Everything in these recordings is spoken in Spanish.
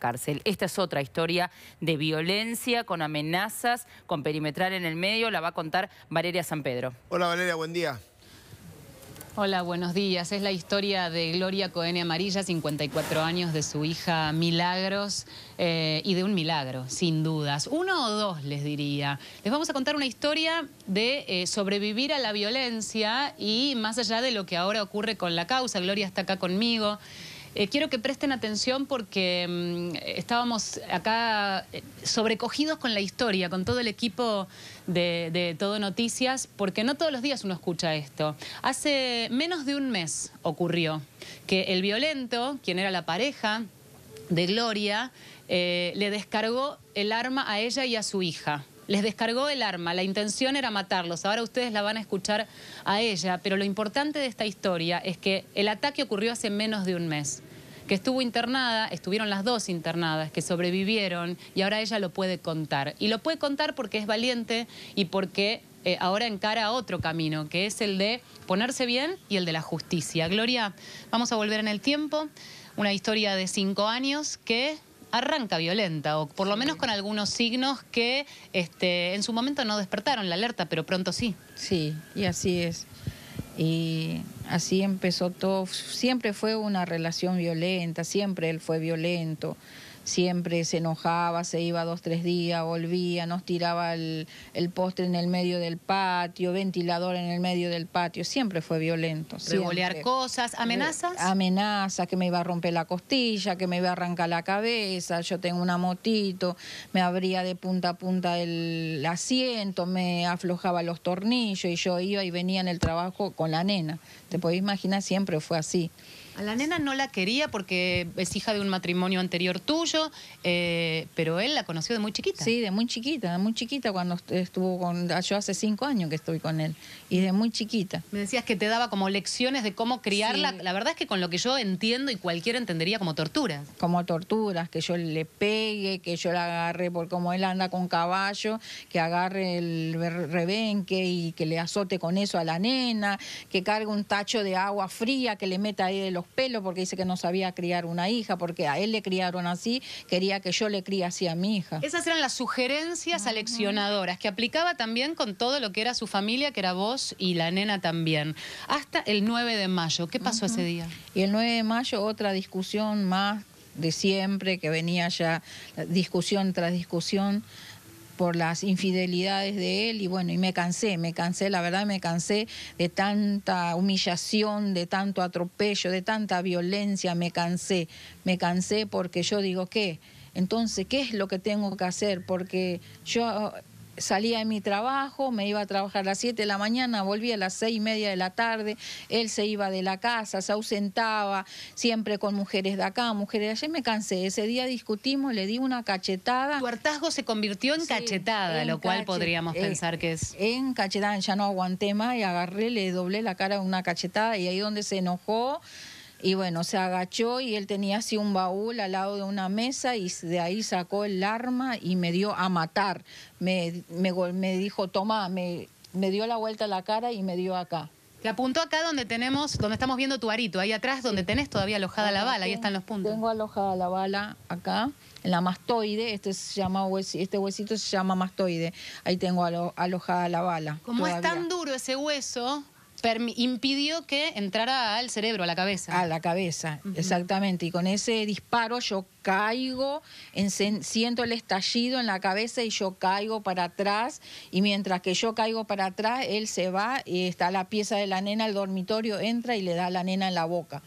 cárcel. Esta es otra historia de violencia, con amenazas, con perimetral en el medio. La va a contar Valeria San Pedro. Hola Valeria, buen día. Hola, buenos días. Es la historia de Gloria Cohen Amarilla, 54 años, de su hija Milagros eh, y de un milagro, sin dudas. Uno o dos, les diría. Les vamos a contar una historia de eh, sobrevivir a la violencia y más allá de lo que ahora ocurre con la causa. Gloria está acá conmigo. Eh, quiero que presten atención porque mm, estábamos acá eh, sobrecogidos con la historia, con todo el equipo de, Todo Noticias, porque no todos los días uno escucha esto. Hace menos de un mes ocurrió que el violento, quien era la pareja de Gloria, eh, le descargó el arma a ella y a su hija. Les descargó el arma, la intención era matarlos. Ahora ustedes la van a escuchar a ella, pero lo importante de esta historia es que el ataque ocurrió hace menos de un mes que estuvo internada, estuvieron las dos internadas, que sobrevivieron y ahora ella lo puede contar. Y lo puede contar porque es valiente y porque eh, ahora encara otro camino, que es el de ponerse bien y el de la justicia. Gloria, vamos a volver en el tiempo, una historia de cinco años que arranca violenta, o por lo menos con algunos signos que este, en su momento no despertaron la alerta, pero pronto sí. Sí, y así es. Y así empezó todo. Siempre fue una relación violenta, siempre él fue violento siempre se enojaba, se iba dos, tres días, volvía, nos tiraba el, postre en el medio del patio, ventilador en el medio del patio, siempre fue violento. Revolear cosas, amenazas. Amenazas, que me iba a romper la costilla, que me iba a arrancar la cabeza, yo tengo una motito, me abría de punta a punta el asiento, me aflojaba los tornillos y yo iba y venía en el trabajo con la nena. Te podés imaginar, siempre fue así la nena no la quería porque es hija de un matrimonio anterior tuyo, eh, pero él la conoció de muy chiquita. Sí, de muy chiquita, de muy chiquita cuando estuvo con... Ah, yo hace cinco años que estoy con él y de muy chiquita. Me decías que te daba como lecciones de cómo criarla. La verdad es que con lo que yo entiendo y cualquiera entendería como torturas. Como torturas, que yo le pegue, que yo la agarre por como él anda con caballo, que agarre el rebenque y que le azote con eso a la nena, que cargue un tacho de agua fría, que le meta ahí de los pelo porque dice que no sabía criar una hija, porque a él le criaron así, quería que yo le cría así a mi hija. Esas eran las sugerencias aleccionadoras que aplicaba también con todo lo que era su familia, que era vos y la nena también. Hasta el 9 de mayo, ¿qué pasó ese día? Y el 9 de mayo otra discusión más de siempre, que venía ya discusión tras discusión por las infidelidades de él y bueno, y me cansé, me cansé, la verdad me cansé de tanta humillación, de tanto atropello, de tanta violencia, me cansé, me cansé porque yo digo, ¿qué? Entonces, ¿qué es lo que tengo que hacer? Porque yo salía de mi trabajo, me iba a trabajar a las 7 de la mañana, volvía a las 6 y media de la tarde, él se iba de la casa, se ausentaba, siempre con mujeres de acá, mujeres de allá, y me cansé. Ese día discutimos, le di una cachetada. Tu hartazgo se convirtió en cachetada, lo cual podríamos eh, pensar que es... En cachetada, ya no aguanté más y agarré, le doblé la cara una cachetada y ahí donde se enojó y bueno, se agachó y él tenía así un baúl al lado de una mesa y de ahí sacó el arma y me dio a matar. Me, me, dijo, toma, me, me dio la vuelta a la cara y me dio acá. La apuntó acá donde tenemos, donde estamos viendo tu arito, ahí atrás donde tenés todavía alojada la bala, ahí están los puntos. Tengo alojada la bala acá, en la mastoide, este, se llama, este huesito se llama mastoide, ahí tengo alojada la bala. Como es tan duro ese hueso, impidió que entrara al cerebro, a la cabeza. A la cabeza, exactamente. Y con ese disparo yo caigo, en, siento el estallido en la cabeza y yo caigo para atrás. Y mientras que yo caigo para atrás, él se va y está la pieza de la nena, el dormitorio entra y le da a la nena en la boca.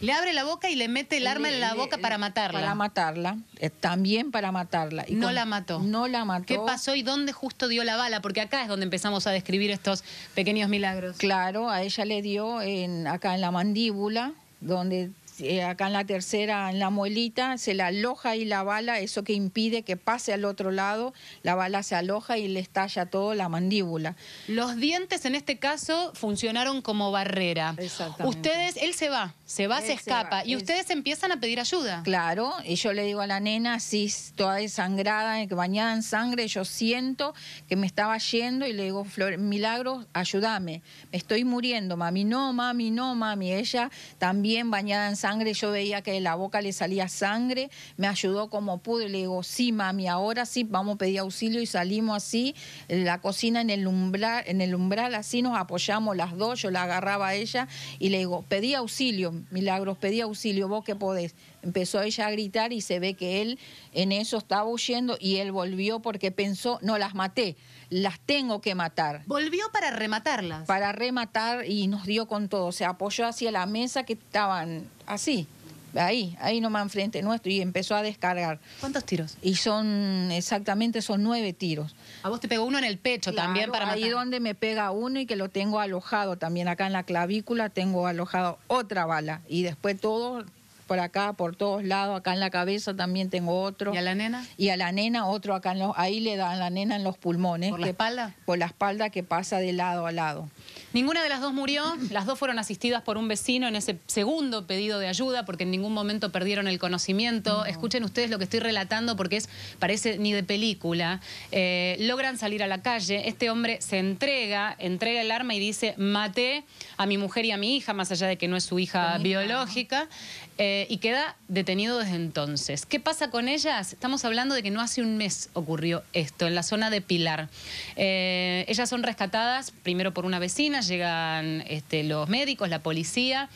Le abre la boca y le mete el arma en la boca para matarla. Para matarla, eh, también para matarla. Y no la mató. No la mató. ¿Qué pasó y dónde justo dio la bala? Porque acá es donde empezamos a describir estos pequeños milagros. Claro, a ella le dio en, acá en la mandíbula, donde eh, acá en la tercera, en la muelita, se le aloja ahí la bala, eso que impide que pase al otro lado, la bala se aloja y le estalla todo la mandíbula. Los dientes en este caso funcionaron como barrera. Exactamente. Ustedes, él se va, se va, se escapa y ustedes empiezan a pedir ayuda. Claro, y yo le digo a la nena, sí, toda desangrada, bañada en sangre, yo siento que me estaba yendo y le digo, Flor, milagro, ayúdame, me estoy muriendo, mami, no, mami, no, mami, ella también bañada en sangre sangre, yo veía que de la boca le salía sangre, me ayudó como pude, le digo, sí, mami, ahora sí, vamos a pedir auxilio y salimos así, la cocina en el umbral, en el umbral así nos apoyamos las dos, yo la agarraba a ella y le digo, pedí auxilio, milagros, pedí auxilio, vos que podés empezó ella a gritar y se ve que él en eso estaba huyendo y él volvió porque pensó, no las maté, las tengo que matar. Volvió para rematarlas. Para rematar y nos dio con todo, se apoyó hacia la mesa que estaban así. Ahí, ahí nomás enfrente nuestro y empezó a descargar. ¿Cuántos tiros? Y son, exactamente, son nueve tiros. A vos te pegó uno en el pecho también para matar. Ahí donde me pega uno y que lo tengo alojado también. Acá en la clavícula tengo alojado otra bala. Y después todo por acá, por todos lados, acá en la cabeza también tengo otro. ¿Y a la nena? Y a la nena otro acá, en los, ahí le dan a la nena en los pulmones. ¿Por la espalda? Por la espalda que pasa de lado a lado. Ninguna de las dos murió, las dos fueron asistidas por un vecino en ese segundo pedido de ayuda porque en ningún momento perdieron el conocimiento. Escuchen ustedes lo que estoy relatando porque es parece ni de película. Eh, logran salir a la calle, este hombre se entrega, entrega el arma y dice, maté a mi mujer y a mi hija, más allá de que no es su hija biológica. Eh, y queda detenido desde entonces. ¿Qué pasa con ellas? Estamos hablando de que no hace un mes ocurrió esto, en la zona de Pilar. Eh, ellas son rescatadas primero por una vecina, llegan este, los médicos, la policía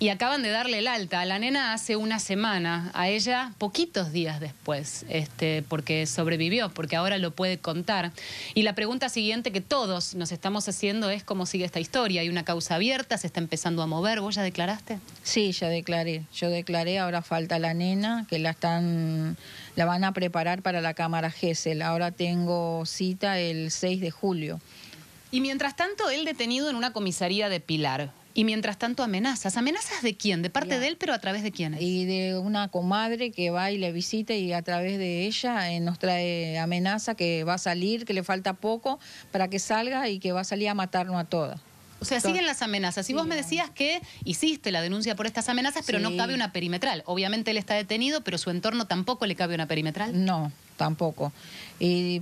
y acaban de darle el alta a la nena hace una semana, a ella poquitos días después, este, porque sobrevivió, porque ahora lo puede contar. Y la pregunta siguiente que todos nos estamos haciendo es cómo sigue esta historia. Hay una causa abierta, se está empezando a mover. ¿Vos ya declaraste? Sí, ya declaré. Yo declaré, ahora falta la nena, que la están, la van a preparar para la Cámara GESEL. Ahora tengo cita el 6 de julio. Y mientras tanto, él detenido en una comisaría de Pilar. Y mientras tanto amenazas. ¿Amenazas de quién? ¿De parte de él, pero a través de quién? Y de una comadre que va y le visita y a través de ella eh, nos trae amenaza que va a salir, que le falta poco para que salga y que va a salir a matarnos a todas. O sea, siguen las amenazas. Y vos me decías que hiciste la denuncia por estas amenazas, pero no cabe una perimetral. Obviamente él está detenido, pero su entorno tampoco le cabe una perimetral. No, tampoco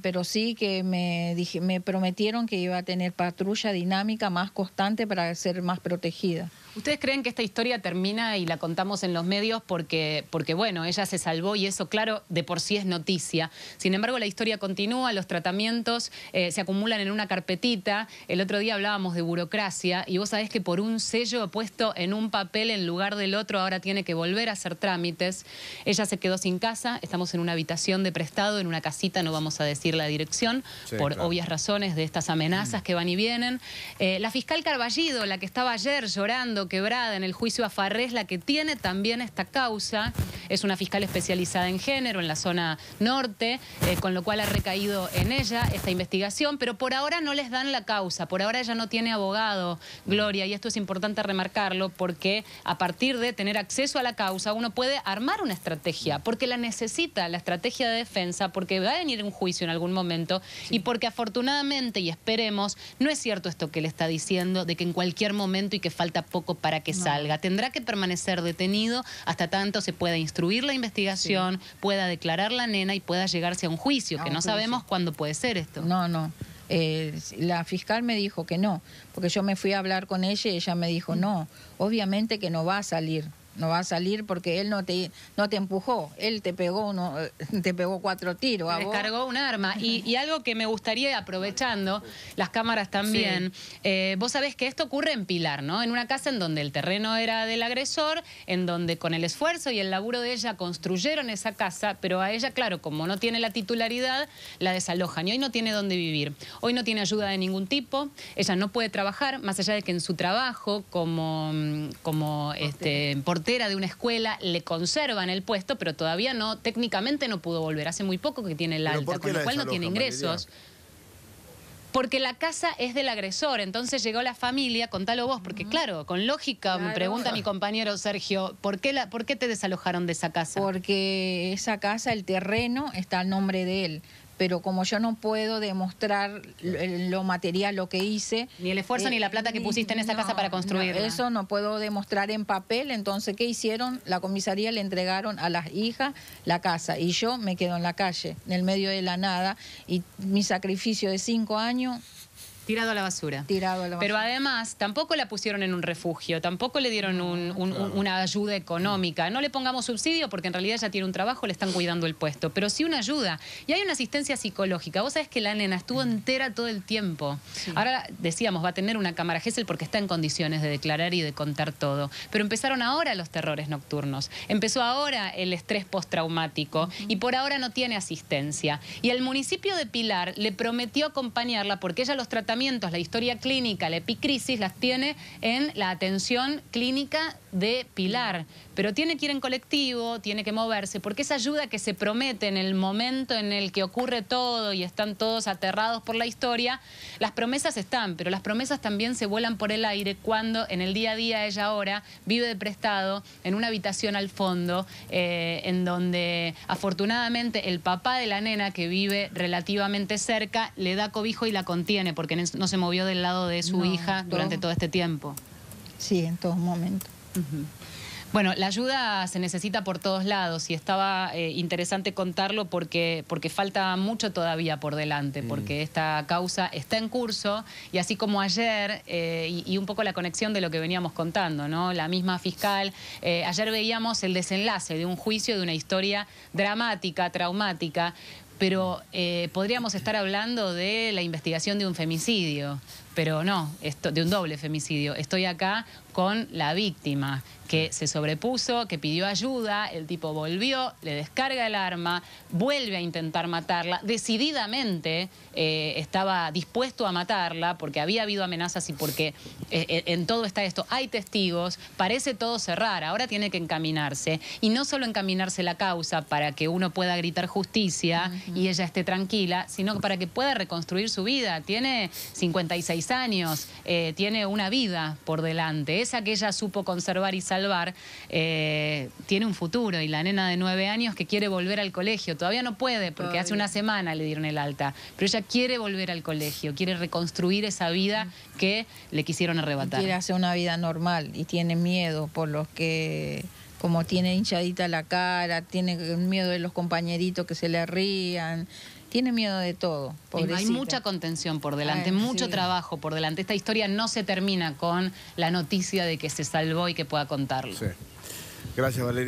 pero sí que me, prometieron que iba a tener patrulla dinámica más constante para ser más protegida. ¿Ustedes creen que esta historia termina y la contamos en los medios porque, bueno, ella se salvó y eso, claro, de por sí es noticia? Sin embargo, la historia continúa, los tratamientos eh, se acumulan en una carpetita. El otro día hablábamos de burocracia y vos sabés que por un sello puesto en un papel en lugar del otro ahora tiene que volver a hacer trámites. Ella se quedó sin casa, estamos en una habitación de prestado, en una casita, no vamos a decir la dirección, por obvias razones de estas amenazas mm. que van y vienen. Eh, la fiscal Carballido, la que estaba ayer llorando, quebrada en el juicio a Farrés, la que tiene también esta causa, es una fiscal especializada en género en la zona norte, eh, con lo cual ha recaído en ella esta investigación, pero por ahora no les dan la causa, por ahora ella no tiene abogado, Gloria, y esto es importante remarcarlo porque a partir de tener acceso a la causa uno puede armar una estrategia, porque la necesita, la estrategia de defensa, porque va a venir un juicio en algún momento y porque afortunadamente, y esperemos, no es cierto esto que le está diciendo de que en cualquier momento y que falta poco para que salga. Tendrá que permanecer detenido hasta tanto se pueda instruir la investigación, pueda declarar la nena y pueda llegarse a un juicio, que no sabemos cuándo puede ser esto. No, no. Eh, la fiscal me dijo que no, porque yo me fui a hablar con ella y ella me dijo, mm. no, obviamente que no va a salir no va a salir porque él no te no te empujó, él te pegó uno, te pegó cuatro tiros. A Descargó un arma. Y, algo que me gustaría, aprovechando las cámaras también, eh, vos sabés que esto ocurre en Pilar, ¿no? En una casa en donde el terreno era del agresor, en donde con el esfuerzo y el laburo de ella construyeron esa casa, pero a ella, claro, como no tiene la titularidad, la desalojan y hoy no tiene dónde vivir. Hoy no tiene ayuda de ningún tipo, ella no puede trabajar, más allá de que en su trabajo como, mm, como este, de una escuela, le conservan el puesto, pero todavía no, técnicamente no pudo volver. Hace muy poco que tiene el alta, con lo cual no tiene ingresos. Porque la casa es del agresor, entonces llegó la familia, contalo vos, porque claro, con lógica me pregunta mi compañero Sergio, ¿por qué, la, ¿por qué te desalojaron de esa casa? Porque esa casa, el terreno, está al nombre de él pero como yo no puedo demostrar lo material, lo que hice... Ni el esfuerzo ni la eh, plata que pusiste en esa casa para construirla. eso no puedo demostrar en papel, entonces ¿qué hicieron? La comisaría le entregaron a las hijas la casa y yo me quedo en la calle, en el medio de la nada, y mi sacrificio de cinco años Tirado a la basura. Tirado a la basura. Pero además, tampoco la pusieron en un refugio, tampoco le dieron una ayuda económica. No le pongamos subsidio porque en realidad ya tiene un trabajo, le están cuidando el puesto. Pero sí una ayuda. Y hay una asistencia psicológica. Vos sabés que la nena estuvo entera todo el tiempo. Ahora decíamos, va a tener una cámara Gesell porque está en condiciones de declarar y de contar todo. Pero empezaron ahora los terrores nocturnos. Empezó ahora el estrés postraumático y por ahora no tiene asistencia. Y el municipio de Pilar le prometió acompañarla porque ella los tratamientos la historia clínica, la epicrisis, las tiene en la atención clínica de Pilar pero tiene que ir en colectivo, tiene que moverse, porque esa ayuda que se promete en el momento en el que ocurre todo y están todos aterrados por la historia, las promesas están, pero las promesas también se vuelan por el aire cuando en el día a día ella ahora vive de prestado en una habitación al fondo, eh, en donde afortunadamente el papá de la nena que vive relativamente cerca le da cobijo y la contiene, porque no se movió del lado de su hija durante todo, este tiempo. Sí, en todo momento. Bueno, la ayuda se necesita por todos lados y estaba eh, interesante contarlo porque, porque falta mucho todavía por delante, mm. porque esta causa está en curso y así como ayer, eh, y, un poco la conexión de lo que veníamos contando, ¿no? La misma fiscal, eh, ayer veíamos el desenlace de un juicio de una historia dramática, traumática, pero podríamos estar hablando de la investigación de un femicidio, pero no, esto, de un doble femicidio. Estoy acá con la víctima que se sobrepuso, que pidió ayuda, el tipo volvió, le descarga el arma, vuelve a intentar matarla, decididamente eh, estaba dispuesto a matarla porque había habido amenazas y porque eh, eh, en todo está esto, hay testigos, parece todo cerrar, ahora tiene que encaminarse y no solo encaminarse la causa para que uno pueda gritar justicia y ella esté tranquila, sino para que pueda reconstruir su vida. Tiene 56 años, eh, tiene una vida por delante. Esa que ella supo conservar y salvar eh, tiene un futuro. Y la nena de nueve años que quiere volver al colegio, todavía no puede porque hace una semana le dieron el alta, pero ella quiere volver al colegio, quiere reconstruir esa vida que le quisieron arrebatar. Quiere hacer una vida normal y tiene miedo por los que como tiene hinchadita la cara, tiene miedo de los compañeritos que se le rían. Tiene miedo de todo. Hay mucha contención por delante, mucho trabajo por delante. Esta historia no se termina con la noticia de que se salvó y que pueda contarlo. Gracias, Valeria.